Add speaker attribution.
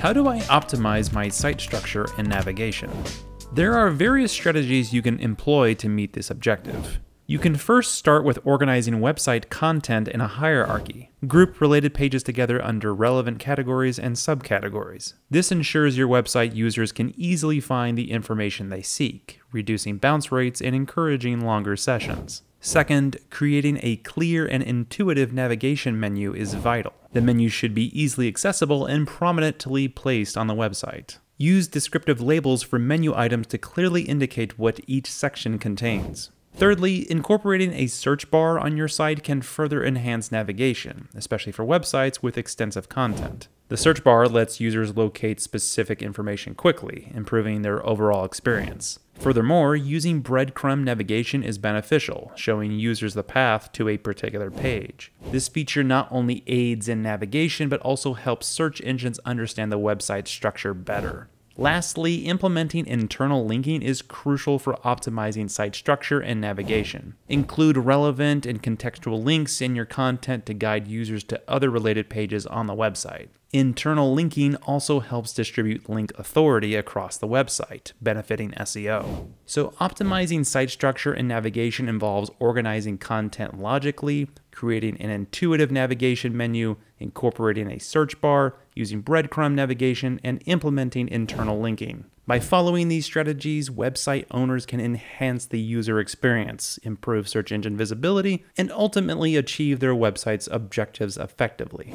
Speaker 1: How do I optimize my site structure and navigation? There are various strategies you can employ to meet this objective. You can first start with organizing website content in a hierarchy. Group related pages together under relevant categories and subcategories. This ensures your website users can easily find the information they seek, reducing bounce rates and encouraging longer sessions. Second, creating a clear and intuitive navigation menu is vital. The menu should be easily accessible and prominently placed on the website. Use descriptive labels for menu items to clearly indicate what each section contains. Thirdly, incorporating a search bar on your site can further enhance navigation, especially for websites with extensive content. The search bar lets users locate specific information quickly, improving their overall experience. Furthermore, using breadcrumb navigation is beneficial, showing users the path to a particular page. This feature not only aids in navigation, but also helps search engines understand the website's structure better. Lastly, implementing internal linking is crucial for optimizing site structure and navigation. Include relevant and contextual links in your content to guide users to other related pages on the website. Internal linking also helps distribute link authority across the website, benefiting SEO. So, optimizing site structure and navigation involves organizing content logically, creating an intuitive navigation menu, incorporating a search bar, using breadcrumb navigation, and implementing internal linking. By following these strategies, website owners can enhance the user experience, improve search engine visibility, and ultimately achieve their website's objectives effectively.